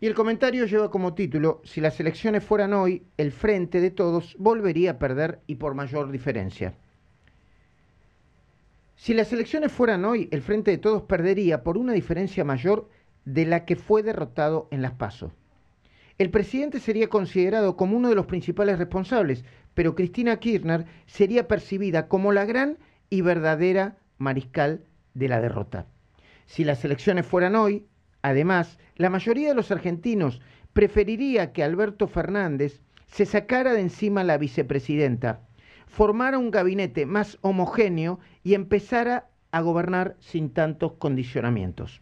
Y el comentario lleva como título, si las elecciones fueran hoy, el frente de todos volvería a perder y por mayor diferencia. Si las elecciones fueran hoy, el frente de todos perdería por una diferencia mayor de la que fue derrotado en las pasos. El presidente sería considerado como uno de los principales responsables, pero Cristina Kirchner sería percibida como la gran y verdadera mariscal de la derrota. Si las elecciones fueran hoy, Además, la mayoría de los argentinos preferiría que Alberto Fernández se sacara de encima la vicepresidenta, formara un gabinete más homogéneo y empezara a gobernar sin tantos condicionamientos.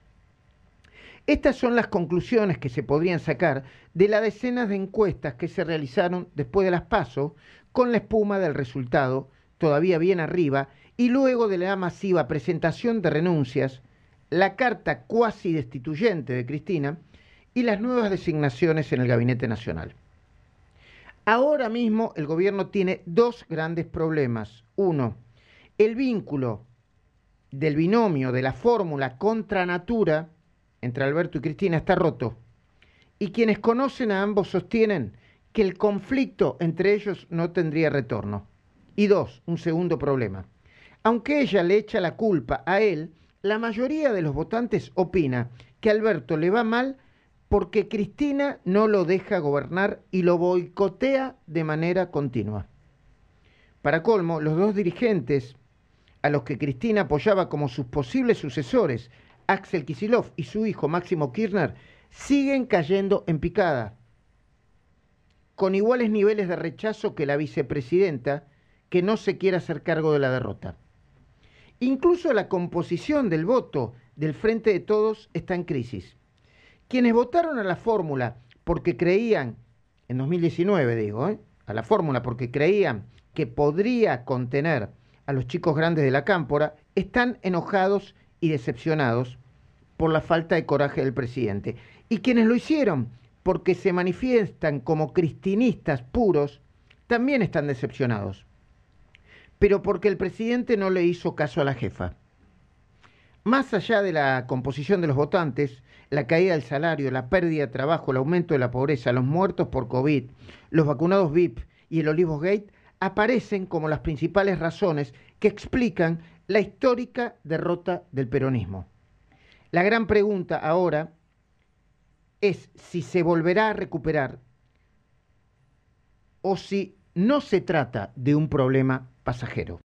Estas son las conclusiones que se podrían sacar de las decenas de encuestas que se realizaron después de las PASO con la espuma del resultado todavía bien arriba, y luego de la masiva presentación de renuncias, la carta cuasi destituyente de Cristina y las nuevas designaciones en el Gabinete Nacional. Ahora mismo el gobierno tiene dos grandes problemas. Uno, el vínculo del binomio, de la fórmula contra natura entre Alberto y Cristina está roto. Y quienes conocen a ambos sostienen que el conflicto entre ellos no tendría retorno. Y dos, un segundo problema. Aunque ella le echa la culpa a él, la mayoría de los votantes opina que Alberto le va mal porque Cristina no lo deja gobernar y lo boicotea de manera continua. Para colmo, los dos dirigentes a los que Cristina apoyaba como sus posibles sucesores, Axel Kisilov y su hijo Máximo Kirchner, siguen cayendo en picada, con iguales niveles de rechazo que la vicepresidenta, que no se quiere hacer cargo de la derrota. Incluso la composición del voto del Frente de Todos está en crisis. Quienes votaron a la fórmula porque creían, en 2019 digo, ¿eh? a la fórmula porque creían que podría contener a los chicos grandes de la cámpora, están enojados y decepcionados por la falta de coraje del presidente. Y quienes lo hicieron porque se manifiestan como cristinistas puros, también están decepcionados pero porque el presidente no le hizo caso a la jefa. Más allá de la composición de los votantes, la caída del salario, la pérdida de trabajo, el aumento de la pobreza, los muertos por COVID, los vacunados VIP y el Olivos Gate aparecen como las principales razones que explican la histórica derrota del peronismo. La gran pregunta ahora es si se volverá a recuperar o si no se trata de un problema pasajero.